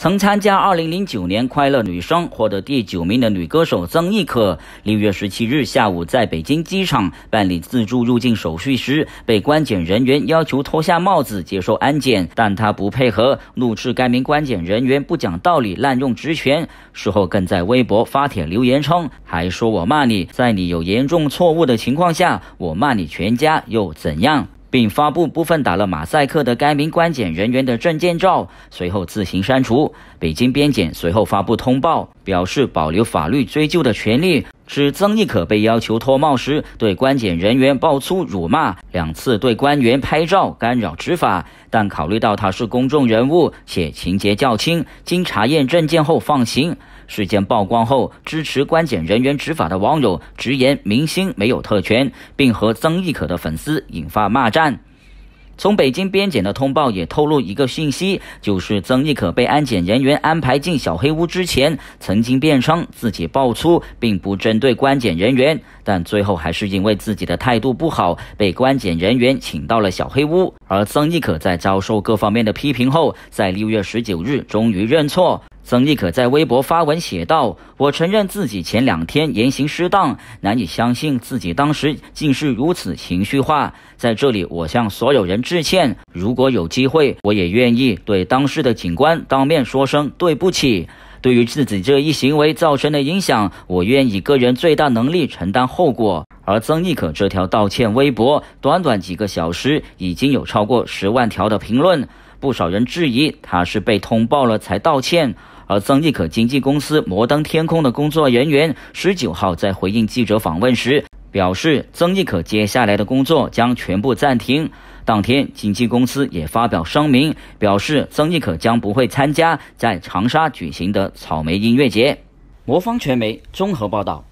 曾参加2009年《快乐女声》获得第九名的女歌手曾轶可，六月十七日下午在北京机场办理自助入境手续时，被关检人员要求脱下帽子接受安检，但她不配合，怒斥该名关检人员不讲道理、滥用职权。事后更在微博发帖留言称：“还说我骂你，在你有严重错误的情况下，我骂你全家又怎样？”并发布部分打了马赛克的该名关检人员的证件照，随后自行删除。北京边检随后发布通报，表示保留法律追究的权利。是曾轶可被要求脱帽时对关检人员爆粗辱骂，两次对官员拍照干扰执法，但考虑到他是公众人物且情节较轻，经查验证件后放行。事件曝光后，支持关检人员执法的网友直言明星没有特权，并和曾轶可的粉丝引发骂战。从北京边检的通报也透露一个信息，就是曾轶可被安检人员安排进小黑屋之前，曾经辩称自己爆出并不针对关检人员，但最后还是因为自己的态度不好，被关检人员请到了小黑屋。而曾轶可在遭受各方面的批评后，在六月十九日终于认错。曾轶可在微博发文写道：“我承认自己前两天言行失当，难以相信自己当时竟是如此情绪化。在这里，我向所有人致歉。如果有机会，我也愿意对当时的警官当面说声对不起。对于自己这一行为造成的影响，我愿以个人最大能力承担后果。”而曾轶可这条道歉微博，短短几个小时已经有超过十万条的评论，不少人质疑他是被通报了才道歉。而曾轶可经纪公司摩登天空的工作人员十九号在回应记者访问时表示，曾轶可接下来的工作将全部暂停。当天，经纪公司也发表声明，表示曾轶可将不会参加在长沙举行的草莓音乐节。魔方传媒综合报道。